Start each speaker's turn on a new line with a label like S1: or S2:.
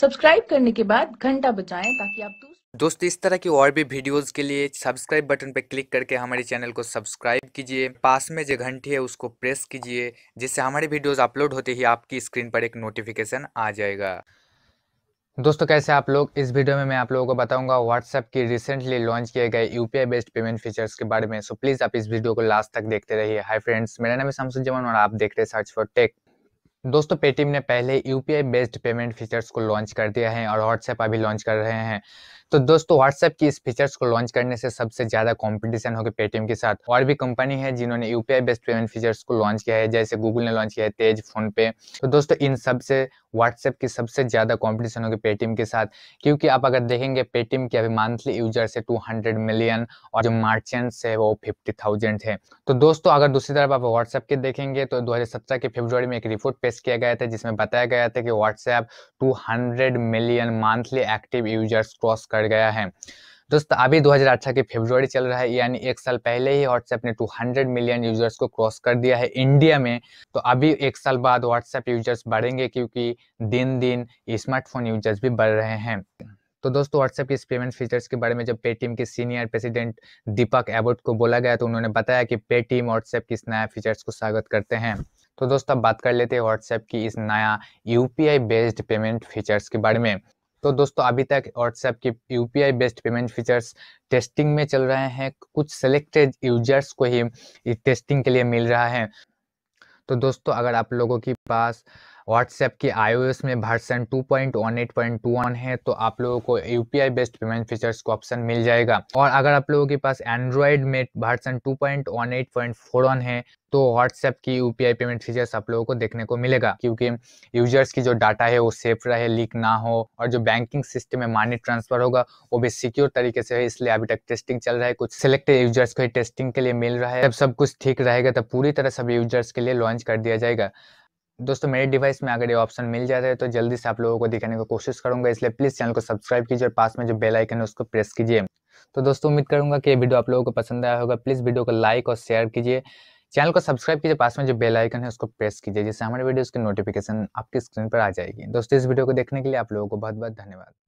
S1: subscribe करने के बाद घंटा बचाएं ताकि आप दोस्तों इस तरह की और भी वीडियोस के लिए सब्सक्राइब बटन पर क्लिक करके हमारे चैनल को सब्सक्राइब कीजिए पास में जो घंटी है उसको प्रेस कीजिए जिससे हमारे वीडियोस अपलोड होते ही आपकी स्क्रीन पर एक नोटिफिकेशन आ जाएगा दोस्तों कैसे आप लोग इस वीडियो में मैं आप लोगों को बताऊंगा व्हाट्सएप की रिसेंटली लॉन्च किए गए यूपीआई बेस्ड पेमेंट फीचर्स के बारे में सो प्लीज़ आप इस वीडियो को लास्ट तक देखते रहिए हाय फ्रेंड्स मेरा नाम है शामसुल जमान और आप देख रहे हैं सर्च फॉर टेक दोस्तों पेटीएम ने पहले यूपीआई बेस्ड पेमेंट फीचर्स को लॉन्च कर दिया है और व्हाट्सएप अभी लॉन्च कर रहे हैं तो दोस्तों व्हाट्सएप की इस फीचर्स को लॉन्च करने से सबसे ज्यादा कंपटीशन होगी पेटीएम के साथ और भी कंपनी है जिन्होंने यूपीआई बेस्ड पेमेंट फीचर्स को लॉन्च किया है जैसे गूगल ने लॉन्च किया है तेज फोन पे तो दोस्तों इन सबसे व्हाट्सएप की सबसे ज्यादा कॉम्पिटिशन होगी पेटीएम के साथ क्योंकि आप अगर देखेंगे पेटीएम के अभी मंथली यूजर्स है टू मिलियन और जो मार्चेंट्स है वो फिफ्टी थाउजेंड है तो दोस्तों अगर दूसरी तरफ आप व्हाट्सएप के देखेंगे तो दो के फेब्रुआरी में एक रिपोर्ट पेश रिलीज किया गया था जिसमें बताया गया था कि WhatsApp 200 million monthly active users cross कर गया है दोस्तों अभी 2018 की फेब्रुवरी चल रहा है यानी एक साल पहले ही व्हाट्सएप ने 200 मिलियन यूजर्स को क्रॉस कर दिया है इंडिया में तो अभी एक साल बाद व्हाट्सएप यूजर्स बढ़ेंगे क्योंकि दिन दिन स्मार्टफोन यूजर्स भी बढ़ रहे हैं तो दोस्तों व्हाट्सएप के इस पेमेंट फीचर्स के बारे में जब पेटीएम के सीनियर प्रेसिडेंट दीपक एबोट को बोला गया तो उन्होंने बताया कि पेटीएम व्हाट्सएप के इस नया फीचर्स को स्वागत करते हैं तो दोस्तों बात कर लेते हैं व्हाट्सएप की इस नया यू बेस्ड पेमेंट फीचर्स के बारे में तो दोस्तों अभी तक व्हाट्सएप की U based payment features testing में चल रहे हैं कुछ सेलेक्टेड यूजर्स को ही टेस्टिंग के लिए मिल रहा है तो दोस्तों अगर आप लोगों के पास व्हाट्सएप की एस में वर्सन 2.18.21 है तो आप लोगों को यूपीआई बेस्ड पेमेंट फीचर्स को ऑप्शन मिल जाएगा और अगर आप लोगों के पास एंड्रॉयड में वर्सन 2.18.41 है तो व्हाट्सएप की यू पेमेंट फीचर्स आप लोगों को देखने को मिलेगा क्योंकि यूजर्स की जो डाटा है वो सेफ रहे लीक ना हो और जो बैंकिंग सिस्टम में मनी ट्रांसफर होगा वो भी सिक्योर तरीके से है इसलिए अभी तक टेस्टिंग चल रहा है कुछ सिलेक्टेड यूजर्स को ही टेस्टिंग के लिए मिल रहा है जब सब कुछ ठीक रहेगा तो पूरी तरह सब यूजर्स के लिए लॉन्च कर दिया जाएगा दोस्तों मेरे डिवाइस में अगर ये ऑप्शन मिल जाता है तो जल्दी से आप लोगों को दिखाने की कोशिश करूंगा इसलिए प्लीज़ चैनल को सब्सक्राइब कीजिए और पास में जो बेल आइकन है उसको प्रेस कीजिए तो दोस्तों उम्मीद करूंगा कि ये वीडियो आप लोगों को पसंद आया होगा प्लीज़ वीडियो को लाइक और शेयर कीजिए चैनल को सब्सक्राइब कीजिए पास में जो बेल आइकन है उसको प्रेस कीजिए जिससे हमारे वीडियो की नोटिफिकेशन आपकी स्क्रीन पर आ जाएगी दोस्तों इस वीडियो को देखने के लिए आप लोगों को बहुत बहुत धन्यवाद